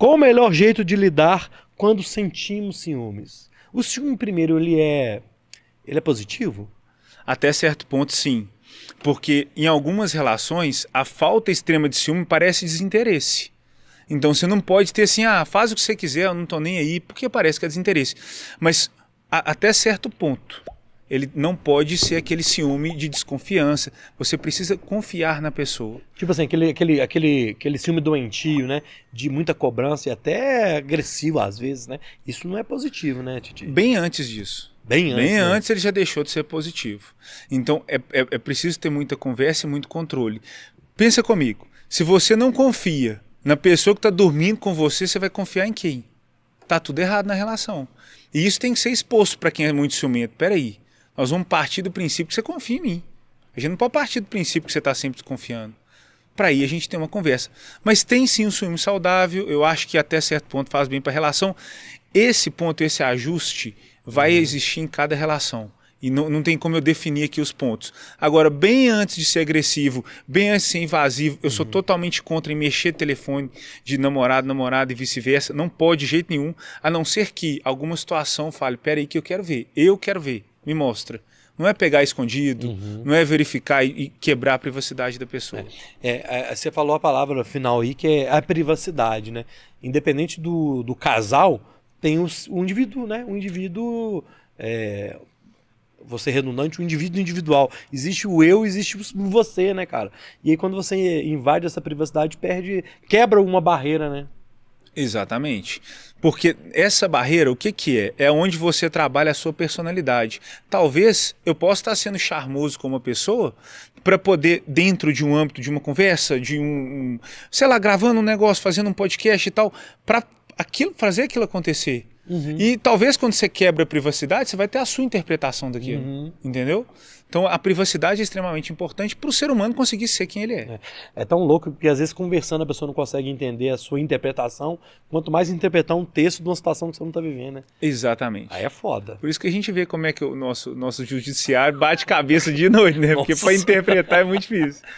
Qual o melhor jeito de lidar quando sentimos ciúmes? O ciúme, primeiro, ele é, ele é positivo? Até certo ponto, sim. Porque em algumas relações, a falta extrema de ciúme parece desinteresse. Então você não pode ter assim, ah, faz o que você quiser, eu não tô nem aí, porque parece que é desinteresse. Mas a, até certo ponto ele não pode ser aquele ciúme de desconfiança. Você precisa confiar na pessoa. Tipo assim, aquele, aquele, aquele, aquele ciúme doentio, né? De muita cobrança e até agressivo às vezes, né? Isso não é positivo, né, Titi? Bem antes disso. Bem antes. Bem né? antes ele já deixou de ser positivo. Então é, é, é preciso ter muita conversa e muito controle. Pensa comigo. Se você não confia na pessoa que está dormindo com você, você vai confiar em quem? Tá tudo errado na relação. E isso tem que ser exposto para quem é muito ciumento. Peraí, nós vamos partir do princípio que você confia em mim. A gente não pode partir do princípio que você está sempre desconfiando. Para aí a gente tem uma conversa. Mas tem sim um swing saudável, eu acho que até certo ponto faz bem para a relação. Esse ponto, esse ajuste, vai uhum. existir em cada relação. E não, não tem como eu definir aqui os pontos. Agora, bem antes de ser agressivo, bem antes de ser invasivo, eu uhum. sou totalmente contra em mexer telefone de namorado, namorada e vice-versa. Não pode de jeito nenhum, a não ser que alguma situação fale: peraí, que eu quero ver, eu quero ver me mostra. Não é pegar escondido, uhum. não é verificar e quebrar a privacidade da pessoa. É, é, é, você falou a palavra final aí, que é a privacidade, né? Independente do, do casal, tem o um indivíduo, né? O um indivíduo. É, você é redundante, o um indivíduo individual. Existe o eu, existe o você, né, cara? E aí quando você invade essa privacidade, perde, quebra uma barreira, né? Exatamente. Porque essa barreira, o que, que é? É onde você trabalha a sua personalidade. Talvez eu possa estar sendo charmoso com uma pessoa para poder, dentro de um âmbito de uma conversa, de um, um sei lá, gravando um negócio, fazendo um podcast e tal, para aquilo, fazer aquilo acontecer. Uhum. E talvez quando você quebra a privacidade, você vai ter a sua interpretação daquilo. Uhum. Entendeu? Então a privacidade é extremamente importante para o ser humano conseguir ser quem ele é. é. é. tão louco que às vezes conversando a pessoa não consegue entender a sua interpretação, quanto mais interpretar um texto de uma situação que você não está vivendo, né? Exatamente. Aí é foda. Por isso que a gente vê como é que o nosso, nosso judiciário bate cabeça de noite, né? Porque para interpretar é muito difícil.